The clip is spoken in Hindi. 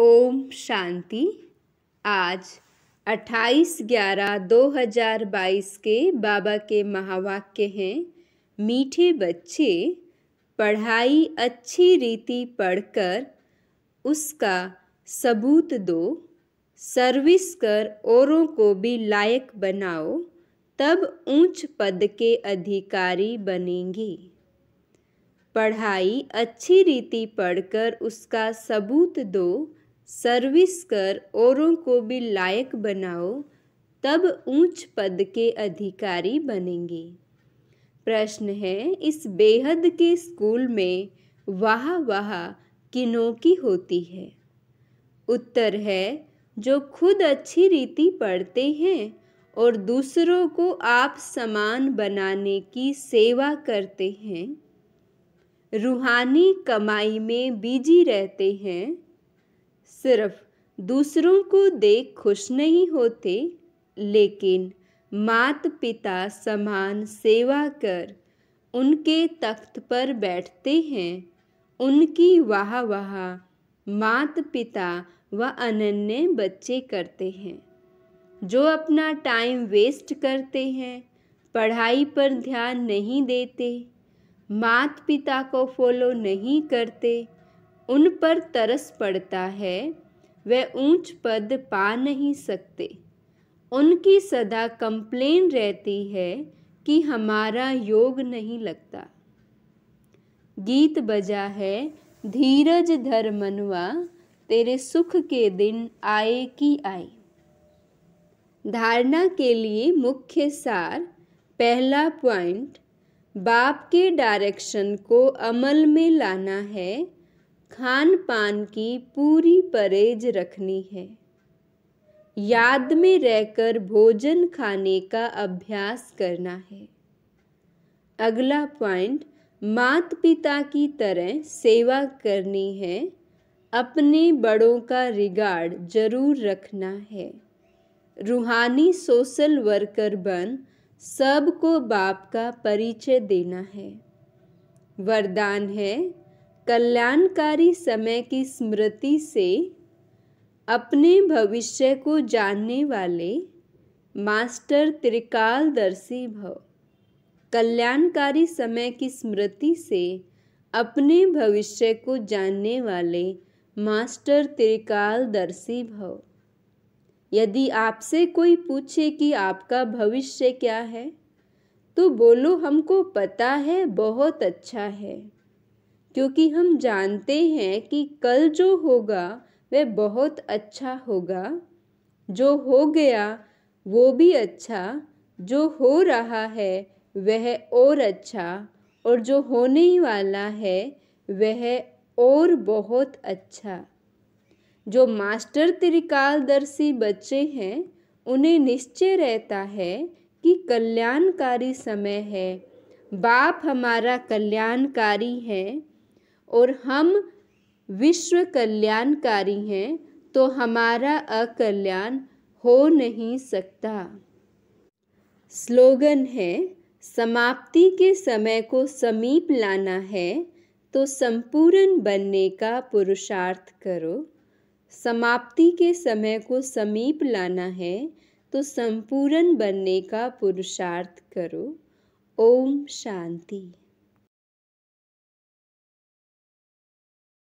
ओम शांति आज 28 ग्यारह 2022 के बाबा के महावाक्य हैं मीठे बच्चे पढ़ाई अच्छी रीति पढ़कर उसका सबूत दो सर्विस कर औरों को भी लायक बनाओ तब ऊंच पद के अधिकारी बनेंगे पढ़ाई अच्छी रीति पढ़कर उसका सबूत दो सर्विस कर औरों को भी लायक बनाओ तब ऊंच पद के अधिकारी बनेंगे प्रश्न है इस बेहद के स्कूल में वाह वाह किनों की होती है उत्तर है जो खुद अच्छी रीति पढ़ते हैं और दूसरों को आप समान बनाने की सेवा करते हैं रूहानी कमाई में बिजी रहते हैं सिर्फ दूसरों को देख खुश नहीं होते लेकिन मात पिता समान सेवा कर उनके तख्त पर बैठते हैं उनकी वाह वाह मात पिता व अनन्य बच्चे करते हैं जो अपना टाइम वेस्ट करते हैं पढ़ाई पर ध्यान नहीं देते मात पिता को फॉलो नहीं करते उन पर तरस पड़ता है वह ऊंच पद पा नहीं सकते उनकी सदा कंप्लेन रहती है कि हमारा योग नहीं लगता गीत बजा है धीरज धर मनवा तेरे सुख के दिन आए कि आए धारणा के लिए मुख्य सार पहला पॉइंट बाप के डायरेक्शन को अमल में लाना है खान पान की पूरी परहेज रखनी है याद में रहकर भोजन खाने का अभ्यास करना है अगला पॉइंट मात पिता की तरह सेवा करनी है अपने बड़ों का रिगार्ड जरूर रखना है रूहानी सोशल वर्कर बन सबको बाप का परिचय देना है वरदान है कल्याणकारी समय की स्मृति से अपने भविष्य को जानने वाले मास्टर त्रिकालदर्शी भव कल्याणकारी समय की स्मृति से अपने भविष्य को जानने वाले मास्टर त्रिकालदर्शी भव यदि आपसे कोई पूछे कि आपका भविष्य क्या है तो बोलो हमको पता है बहुत अच्छा है क्योंकि हम जानते हैं कि कल जो होगा वह बहुत अच्छा होगा जो हो गया वो भी अच्छा जो हो रहा है वह और अच्छा और जो होने वाला है वह और बहुत अच्छा जो मास्टर त्रिकालदर्शी बच्चे हैं उन्हें निश्चय रहता है कि कल्याणकारी समय है बाप हमारा कल्याणकारी है और हम विश्व कल्याणकारी हैं तो हमारा अकल्याण हो नहीं सकता स्लोगन है समाप्ति के समय को समीप लाना है तो संपूर्ण बनने का पुरुषार्थ करो समाप्ति के समय को समीप लाना है तो संपूर्ण बनने का पुरुषार्थ करो ओम शांति